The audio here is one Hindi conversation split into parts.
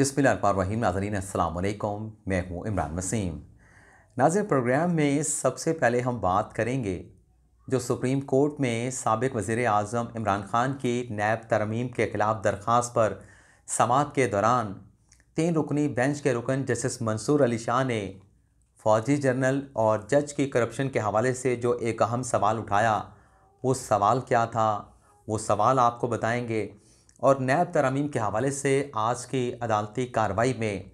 बसमीम नाजरीन अल्लाम मैं हूँ इमरान वसीम नाजिर प्रोग्राम में सबसे पहले हम बात करेंगे जो सुप्रीम कोर्ट में सबक वज़ी अजम इमरान ख़ान की नैब तरमीम के ख़िलाफ़ दरख्वास्त पर समात के दौरान तीन रुकनी बेंच के रुकन जस्टिस मंसूर अली शाह ने फ़ौजी जनरल और जज की करप्शन के हवाले से जो एक अहम सवाल उठाया वो सवाल क्या था वो सवाल आपको बताएंगे और नैब तरमीम के हवाले से आज की अदालती कार्रवाई में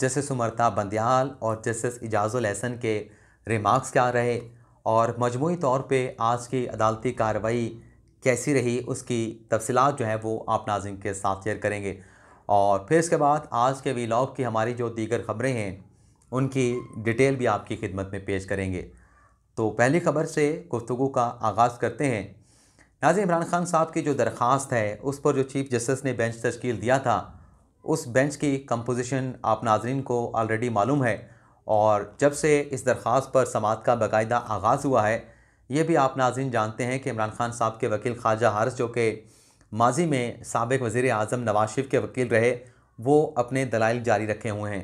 जस्टिस उमरता बंदयाल और जस्टिस इजाज़ुल एहसन के रिमार्क्स क्या रहे और मजमू तौर पर आज की अदालती कार्रवाई कैसी रही उसकी तफसीत जो है वो आप नाजिम के साथ शेयर करेंगे और फिर इसके बाद आज के वीलॉग की हमारी जो दीगर ख़बरें हैं उनकी डिटेल भी आपकी खिदमत में पेश करेंगे तो पहली खबर से गुफ्तु का आगाज़ करते हैं नाजिर इमरान खान साहब की जो दरख्वास्त है उस पर जो चीफ जस्टिस ने बेंच तश्कील दिया था उस बेंच की कंपोजिशन आप नाजरन को ऑलरेडी मालूम है और जब से इस दरख्वास्त पर समात का बाकायदा आगाज़ हुआ है ये भी आप नाजरन जानते हैं कि इमरान खान साहब के वकील ख्वाजा हारस जो कि माजी में सबक वज़ी अजम नवाज शरीफ के वकील रहे वो अपने दलाइल जारी रखे हुए हैं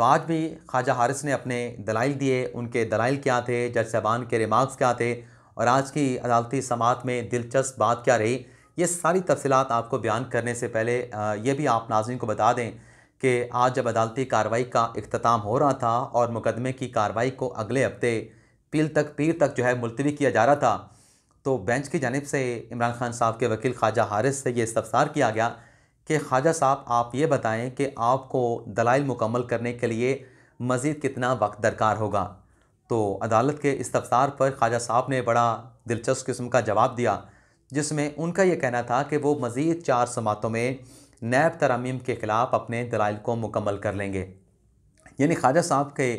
तो आज भी ख्वाजा हारिस ने अपने दलाइल दिए उनके दलाइल क्या थे जज साहबान के रिमार्क्स क्या थे और आज की अदालती समात में दिलचस्प बात क्या रही ये सारी तफसलत आपको बयान करने से पहले ये भी आप नाजरन को बता दें कि आज जब अदालती कार्रवाई का अख्ताम हो रहा था और मुकदमे की कार्रवाई को अगले हफ्ते पील तक पीर तक जो है मुलतवी किया जा रहा था तो बेंच की जानब से इमरान खान साहब के वकील ख्वाजा हारिस से ये इस्तफसार किया गया कि ख्वाजा साहब आप ये बताएं कि आपको दलाइल मुकम्मल करने के लिए मज़ीद कितना वक्त दरकार होगा तो अदालत के इस्तफसार पर ख्वाजा साहब ने बड़ा दिलचस्प किस्म का जवाब दिया जिसमें उनका यह कहना था कि वो मज़ीद चार समातों में नैब तरामीम के ख़िलाफ़ अपने दलाइल को मुकम्मल कर लेंगे यानी ख्वाजा साहब के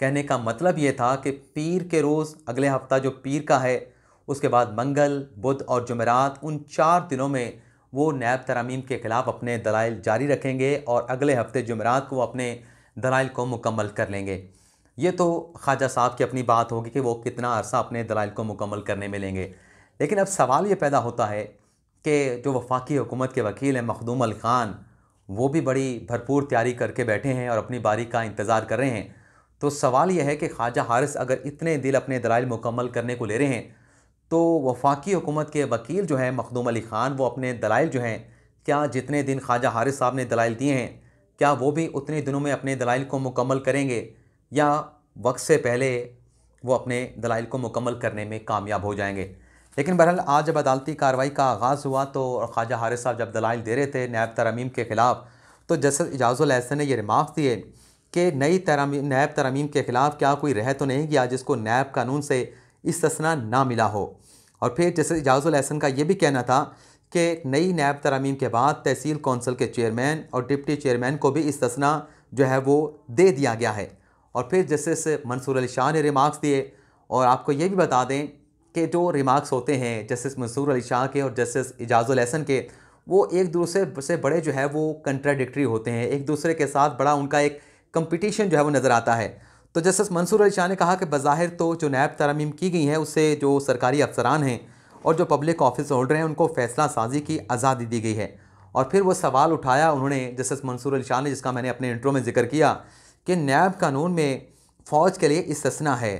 कहने का मतलब ये था कि पीर के रोज़ अगले हफ्ता जो पीर का है उसके बाद मंगल बुध और जमेरात उन चार दिनों में वो नैब तरामीम के ख़िलाफ़ अपने दलाइल जारी रखेंगे और अगले हफ्ते जमेरात को अपने दलाइल को मुकम्मल कर लेंगे ये तो ख्वाजा साहब की अपनी बात होगी कि वो कितना अरसा अपने दलाइल को मुकम्मल करने में लेंगे लेकिन अब सवाल ये पैदा होता है कि जो वफाकी हुकूमत के वकील हैं मखदूम अल ख़ान वो भी बड़ी भरपूर तैयारी करके बैठे हैं और अपनी बारी का इंतज़ार कर रहे हैं तो सवाल यह है कि ख्वाजा हारिस अगर इतने दिल अपने दलाइल मुकम्मल करने को ले रहे हैं तो वफाकी हुकूमत के वकील जो हैं मखदूम अली ख़ान वो अपने दलाइल जो हैं क्या जितने दिन ख्वाजा हारिस साहब ने दलाइल दिए हैं क्या वो भी उतने दिनों में अपने दलाइल को मुकम्मल करेंगे या वक्त से पहले वो अपने दलाइल को मुकम्मल करने में कामयाब हो जाएंगे लेकिन बहरहाल आज जब अदालती कार्रवाई का आगाज़ हुआ तो ख्वाजा हारिस साहब जब दलाइल दे रहे थे नायब तरमीम के ख़िलाफ़ तो जस्टिस इजाज़ुल एहसन ने यह रिमार्क दिए कि नई तरमी नायब तरमीम के ख़िलाफ़ क्या कोई रह तो नहीं गया जिसको नायब कानून से इस तस्ना ना मिला हो और फिर जस्टिस इजाज़ुल एहसन का ये भी कहना था कि नई नायब तरमीम के बाद तहसील कौंसिल के चेयरमैन और डिप्टी चेयरमैन को भी इस तस्ना जो है वो दे दिया गया है और फिर जस्टिस मंसूर अली शाह ने रिमार्क्स दिए और आपको ये भी बता दें कि जो रिमार्क्स होते हैं जस्टिस मंसूर अली शाह के और जस्टिस एजाज़ुल हसन के वो एक दूसरे से बड़े जो है वो कंट्राडिक्ट्री होते हैं एक दूसरे के साथ बड़ा उनका एक कंपटीशन जो है वो नज़र आता है तो जस्टिस मंसूर अली शाह ने कहा कि बज़ाहिर तो जो नैब तरमीम की गई हैं उससे जो सरकारी अफसरान हैं और जो पब्लिक ऑफिस होल्डर हैं उनको फ़ैसला साजी की आज़ादी दी गई है और फिर वो सवाल उठाया उन्होंने जस्टिस मंसूर अली शाह ने जिसका मैंने अपने इंट्रो में जिक्र किया कि नैब कानून में फ़ौज के लिए इस्तना है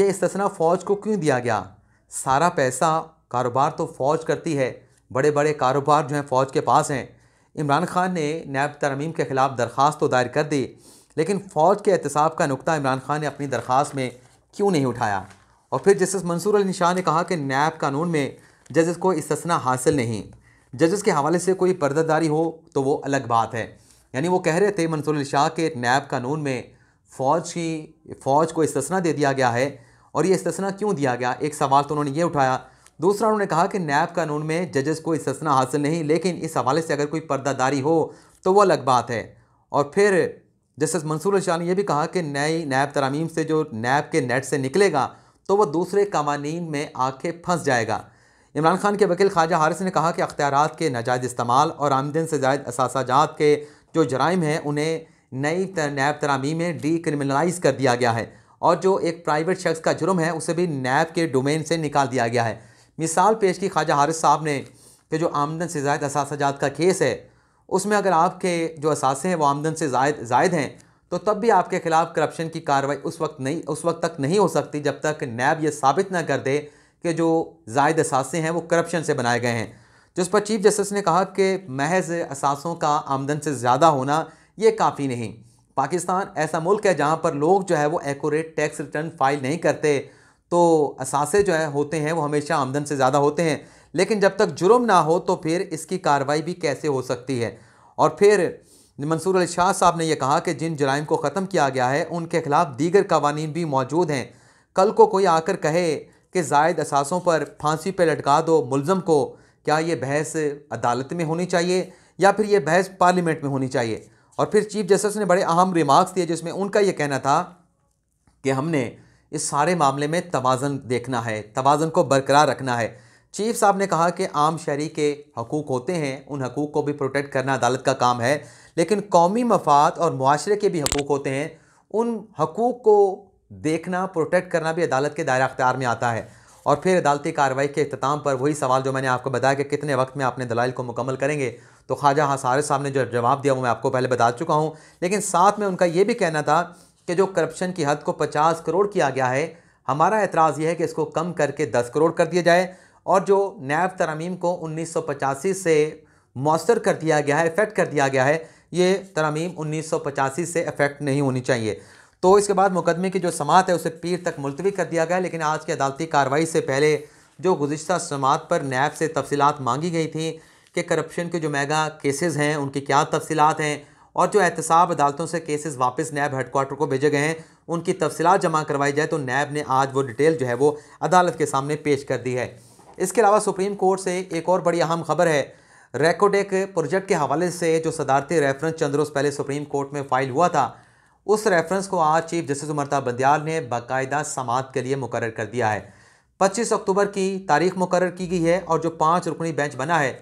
ये इस्तना फ़ौज को क्यों दिया गया सारा पैसा कारोबार तो फ़ौज करती है बड़े बड़े कारोबार जो हैं फ़ौज के पास हैं इमरान खान ने नैब तरमीम के ख़िलाफ़ दरख्वास्त तो दायर कर दी लेकिन फ़ौज के एहतसाब का नुकता इमरान खान ने अपनी दरख्वास में क्यों नहीं उठाया और फिर जस्टिस मंसूर अली शाह ने कहा कि नैब कानून में जजेस को इस्तना हासिल नहीं जजस के हवाले से कोई पर्दादारी हो तो वो अलग बात है यानी वो कह रहे थे मंसूर शाह के नैब कानून में फ़ौज की फ़ौज को इस्तना दे दिया गया है और ये इस्तना क्यों दिया गया एक सवाल तो उन्होंने ये उठाया दूसरा उन्होंने कहा कि नैब कानून में जजेस को इस्तना हासिल नहीं लेकिन इस हवाले से अगर कोई पर्दादारी हो तो वह अलग बात है और फिर जस्टिस मंसूर शाह ने यह भी कहा कि नई नैब तरामीम से जो नैब के नेट से निकलेगा तो वह दूसरे कवानीन में आके फंस जाएगा इमरान खान के वकील ख्वाजा हारिस ने कहा कि अख्तियार के नजायज इस्तेमाल और आमदन से जायद असाजात के जो जराइम हैं उन्हें नई नैब तरामी में डी क्रिमिनलाइज कर दिया गया है और जो एक प्राइवेट शख्स का जुर्म है उसे भी नैब के डोमेन से निकाल दिया गया है मिसाल पेश की ख्वाजा हारिस साहब ने कि जो आमदन से जायद असाजात का केस है उसमें अगर आपके जो असासे हैं वो आमदन से जायद जायद हैं तो तब भी आपके खिलाफ करप्शन की कार्रवाई उस वक्त नहीं उस वक्त तक नहीं हो सकती जब तक नैब ये साबित ना कर दे कि जो जायद असासे हैं वो करप्शन से बनाए गए हैं जिस पर चीफ जस्टिस ने कहा कि महज असासों का आमदन से ज़्यादा होना ये काफ़ी नहीं पाकिस्तान ऐसा मुल्क है जहाँ पर लोग जो है वो एकोरेट टैक्स रिटर्न फाइल नहीं करते तो असासे जो है होते हैं वो हमेशा आमदन से ज़्यादा होते हैं लेकिन जब तक जुर्म ना हो तो फिर इसकी कार्रवाई भी कैसे हो सकती है और फिर मंसूर अली शाह साहब ने यह कहा कि जिन जराइम को ख़त्म किया गया है उनके खिलाफ दीगर कवानीन भी मौजूद हैं कल को कोई आकर कहे कि जायद असासों पर फांसी पर लटका दो मुलम को क्या ये बहस अदालत में होनी चाहिए या फिर ये बहस पार्लियामेंट में होनी चाहिए और फिर चीफ जस्टिस ने बड़े अहम रिमार्क्स दिए जिसमें उनका ये कहना था कि हमने इस सारे मामले में तोज़न देखना है तोज़न को बरकरार रखना है चीफ साहब ने कहा कि आम शहरी के हकूक़ होते हैं उन हकूक़ को भी प्रोटेक्ट करना अदालत का काम है लेकिन कौमी मफाद और माशरे के भी हकूक़ होते हैं उन हकूक़ को देखना प्रोटेक्ट करना भी अदालत के दायरा अख्तियार में आता है और फिर अदालती कार्रवाई के अख्ताम पर वही सवाल जो मैंने आपको बताया कि कितने वक्त में आपने दलाइल को मुकम्मल करेंगे तो ख्वाजा हसारे साहब ने जो जवाब दिया वो मैं आपको पहले बता चुका हूँ लेकिन साथ में उनका ये भी कहना था कि जो करप्शन की हद को पचास करोड़ किया गया है हमारा एतराज़ यह है कि इसको कम करके दस करोड़ कर दिया जाए और जो नैब तरामीम को उन्नीस से मौसर कर दिया गया है इफ़ेक्ट कर दिया गया है ये तरामीम उन्नीस से अफेक्ट नहीं होनी चाहिए तो इसके बाद मुकदमे की जो समात है उसे पीर तक मुलतवी कर दिया गया लेकिन आज की अदालती कार्रवाई से पहले जो गुज्त समात पर नैब से तफसीत मांगी गई थी कि करप्शन के जो मेगा केसेज़ हैं उनकी क्या तफसीत हैं और जो एहतसाब अदालतों से केसेस वापस नैब हेडकोार्टर को भेजे गए हैं उनकी तफसीत जमा करवाई जाए तो नैब ने आज वो डिटेल जो है वो अदालत के सामने पेश कर दी है इसके अलावा सुप्रीम कोर्ट से एक और बड़ी अहम खबर है रेकोडेक प्रोजेक्ट के हवाले से जो सदारती रेफरेंस चंद्रोस पहले सुप्रीम कोर्ट में फाइल हुआ था उस रेफरेंस को आज चीफ जस्टिस उमरता बंदयाल ने बाकायदा समात के लिए मुकर कर दिया है पच्चीस अक्टूबर की तारीख मुकर की गई है और जो पाँच रुकनी बेंच बना है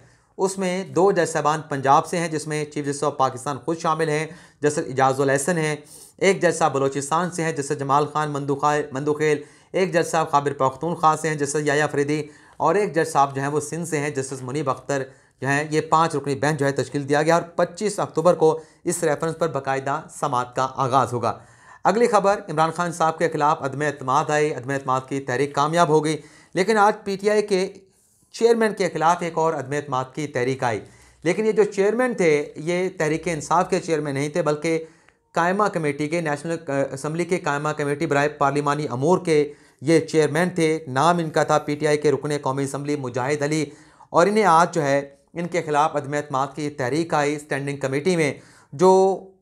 उसमें दो जज साहबान पंजाब से हैं जिसमें चीफ जस्टिस ऑफ पाकिस्तान खुद शामिल हैं जस्टिस इजाजुल उलहसन हैं एक जज साहब बलोचिस्तान से हैं जस्टिस जमाल खान मंदूखा मंदूखेल एक जज साहब खाबिर पख्तून खास से हैं जस्टिस याया फरीदी और एक जज साहब जो हैं वो सिंध से हैं जस्टिस मुनीब अख्तर जो है ये पाँच रुकनी बेंच जो है तश्कील दिया गया और पच्चीस अक्टूबर को इस रेफरेंस पर बाकायदा समात का आगाज़ होगा अगली खबर इमरान खान साहब के खिलाफ अदम अतमाद आई अदम अतमाद की तहरीक कामयाब हो गई लेकिन आज पी टी आई के चेयरमैन के ख़िलाफ़ एक और अदम अतमाद की तहरीक आई लेकिन ये जो चेयरमैन थे ये तहरीक इंसाफ के चेयरमैन नहीं थे बल्कि कायमा कमेटी के नेशनल असम्बली के कायमा कमेटी बरए पार्लिमानी अमूर के ये चेयरमैन थे नाम इनका था पी टी आई के रुकन कौमी असम्बली मुजाहिद अली और इन्हें आज जो है इनके खिलाफ अदम अतमाद की तहरीक आई स्टैंडिंग कमेटी में जो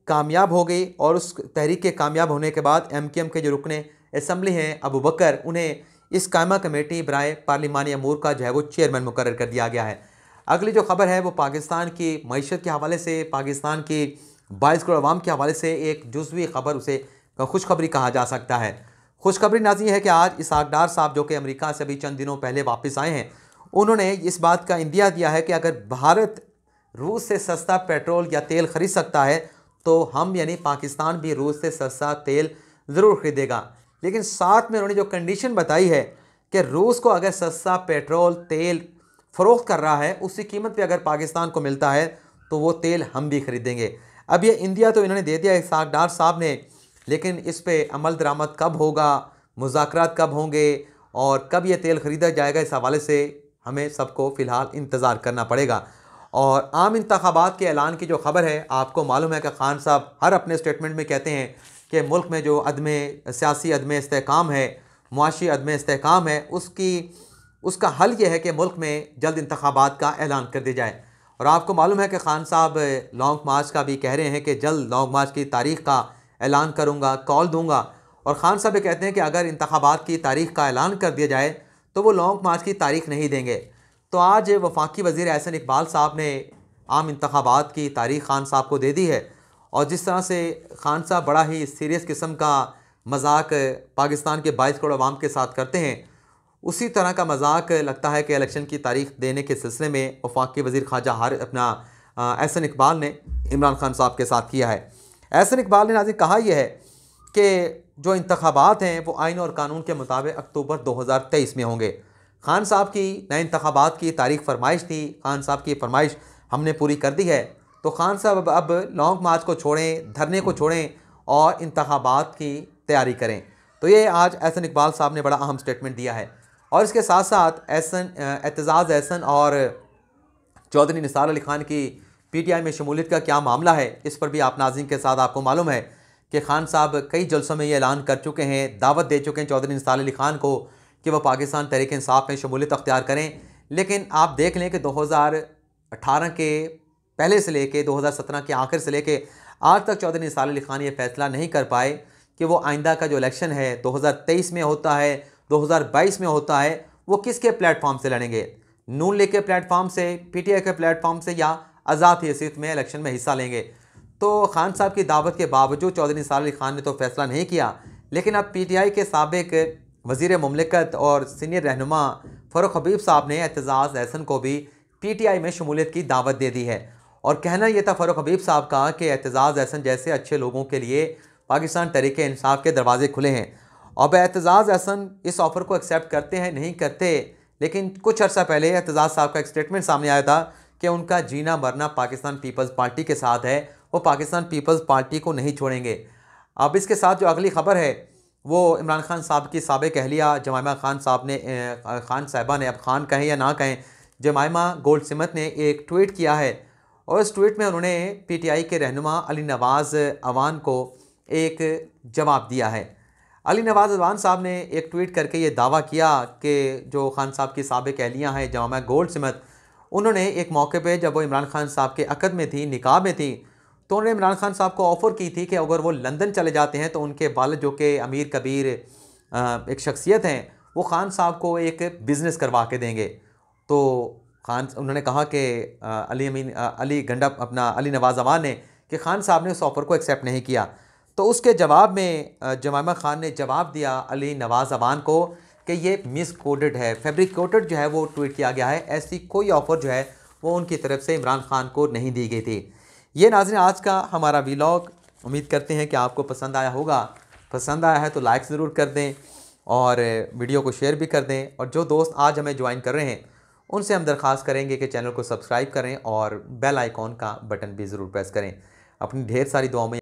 कामयाब हो गई और उस तहरीक के कामयाब होने के बाद एम के, के जो रुकन इसम्बली हैं अबू बकर उन्हें इस कायमा कमेटी बरए पार्लिमानी अमूर का जो है वो चेयरमैन मुकर कर दिया गया है अगली जो खबर है वो पाकिस्तान की मीशत के हवाले से पाकिस्तान की बाईस करोड़ अवाम के हवाले से एक जुजवी खबर उसे खुशखबरी कहा जा सकता है खुशखबरी नाजी है कि आज इसाकडार साहब जो कि अमेरिका से अभी चंद दिनों पहले वापस आए हैं उन्होंने इस बात का इंदिया दिया है कि अगर भारत रूस से सस्ता पेट्रोल या तेल खरीद सकता है तो हम यानी पाकिस्तान भी रूस से सस्ता तेल ज़रूर खरीदेगा लेकिन साथ में उन्होंने जो कंडीशन बताई है कि रूस को अगर सस्ता पेट्रोल तेल फ़रोख्त कर रहा है उसी कीमत पे अगर पाकिस्तान को मिलता है तो वो तेल हम भी ख़रीदेंगे अब ये इंडिया तो इन्होंने दे दिया है सागडार साहब ने लेकिन इस पर अमल दरामद कब होगा मुजाकर कब होंगे और कब ये तेल ख़रीदा जाएगा इस हवाले से हमें सबको फ़िलहाल इंतज़ार करना पड़ेगा और आम इंतबात के ऐलान की जो ख़बर है आपको मालूम है कि खान साहब हर अपने स्टेटमेंट में कहते हैं कि मुल्क में जो अदम सियासी अदम इसकाम है मुआशी अदम इसकाम है उसकी उसका हल यह है कि मुल्क में जल्द इंतबात का ऐलान कर दिया जाए और आपको मालूम है कि खान साहब लॉन्ग मार्च का भी कह रहे हैं कि जल्द लॉन्ग मार्च की तारीख का ऐलान करूँगा कॉल दूँगा और ख़ान साहब ये कहते हैं कि अगर इंतबात की तारीख का ऐलान कर दिया जाए तो वो लॉन्ग मार्च की तारीख नहीं देंगे तो आज वफाकी वज़ी एहसन इकबाल साहब ने आम इंतबात की तारीख खान साहब को दे दी है और जिस तरह से खान साहब बड़ा ही सीरियस किस्म का मजाक पाकिस्तान के बाईस करोड़ अवाम के साथ करते हैं उसी तरह का मजाक लगता है कि इलेक्शन की तारीख देने के सिलसिले में वफाकी वज़ी ख्वाजा हार अपना एहसन इकबाल ने इमरान खान साहब के साथ किया है एहसन इकबाल ने नाजिक कहा यह है के जो इंतबात हैं वो आइन और कानून के मुताबिक अक्टूबर 2023 में होंगे खान साहब की नए इंतबात की तारीख फरमाइश थी खान साहब की फरमाइश हमने पूरी कर दी है तो खान साहब अब लॉन्ग मार्च को छोड़ें धरने को छोड़ें और इंतबात की तैयारी करें तो ये आज एहसन इकबाल साहब ने बड़ा अहम स्टेटमेंट दिया है और इसके साथ साथ एहसन एतजाज़ एहसन और चौधरी निसार अली खान की पीटीआई में शमूलियत का क्या मामला है इस पर भी आप नाजिम के साथ आपको मालूम है कि खान साहब कई जलसों में ये ऐलान कर चुके हैं दावत दे चुके हैं चौधरी निसार अली खान को कि वह पाकिस्तान तहरीक इंसाफ में शमूलियत अख्तियार करें लेकिन आप देख लें कि 2018 के पहले से लेके 2017 के आखिर से लेके आज तक चौधरी निसार अली खान ये फैसला नहीं कर पाए कि वो आइंदा का जो इलेक्शन है तेईस में होता है बाईस में होता है वो किसके प्लेटफॉर्म से लड़ेंगे नून लीग के प्लेटफॉर्म से आई के प्लेटफॉर्म से या आज़ाद हैसियत में इलेक्शन में हिस्सा लेंगे तो खान साहब की दावत के बावजूद चौधरी निसार अली खान ने तो फैसला नहीं किया लेकिन अब पी टी आई के सबक वजीर ममलिकत और सीनियर रहनुमा फ़रूख हबीब साहब ने एतजाज़ एहसन को भी पी टी आई में शमूलियत की दावत दे दी है और कहना यह था फ़रूख हबीब साहब का कि एतजाज़ एहसन जैसे अच्छे लोगों के लिए पाकिस्तान तरीके इंसाफ के दरवाजे खुले हैं अब एतजाज़ एहसन इस ऑफ़र को एक्सेप्ट करते हैं नहीं करते लेकिन कुछ अर्सा पहले एतजाज़ साहब का एक स्टेटमेंट सामने आया था कि उनका जीना मरना पाकिस्तान पीपल्स पार्टी के साथ है वो पाकिस्तान पीपल्स पार्टी को नहीं छोड़ेंगे अब इसके साथ जो अगली खबर है वो इमरान खान साहब की सबक अहलिया जमायमा खान साहब ने खान साहबा ने अब खान कहें या ना कहें जमायमा गोल्ड सिमत ने एक ट्वीट किया है और इस ट्वीट में उन्होंने पीटीआई के रहनुमा अली नवाज़ अवान को एक जवाब दिया है अली नवाज़ अवान साहब ने एक ट्वीट करके ये दावा किया कि जो खान साहब की सबक अहलियाँ हैं जमामा गोल्ड सिमत उन्होंने एक मौके पर जब वो इमरान खान साहब के अकद में थी निकाह में थी तो उन्होंने इमरान खान साहब को ऑफ़र की थी कि अगर वो लंदन चले जाते हैं तो उनके बाल जो कि अमीर कबीर एक शख्सियत हैं वो खान साहब को एक बिज़नेस करवा के देंगे तो खान उन्होंने कहा कि अली अमीन अली गंडा अपना अली नवाज अवान ने कि खान साहब ने उस ऑफ़र को एक्सेप्ट नहीं किया तो उसके जवाब में जमामा खान ने जवाब दिया अली नवाज अवान को कि ये मिस कोडेड है फैब्रिक जो है वो ट्वीट किया गया है ऐसी कोई ऑफ़र जो है वो उनकी तरफ से इमरान खान को नहीं दी गई थी ये नाजरें आज का हमारा वीलॉग उम्मीद करते हैं कि आपको पसंद आया होगा पसंद आया है तो लाइक ज़रूर कर दें और वीडियो को शेयर भी कर दें और जो दोस्त आज हमें ज्वाइन कर रहे हैं उनसे हम दरख्वास्त करेंगे कि चैनल को सब्सक्राइब करें और बेल आइकॉन का बटन भी ज़रूर प्रेस करें अपनी ढेर सारी दुआओं में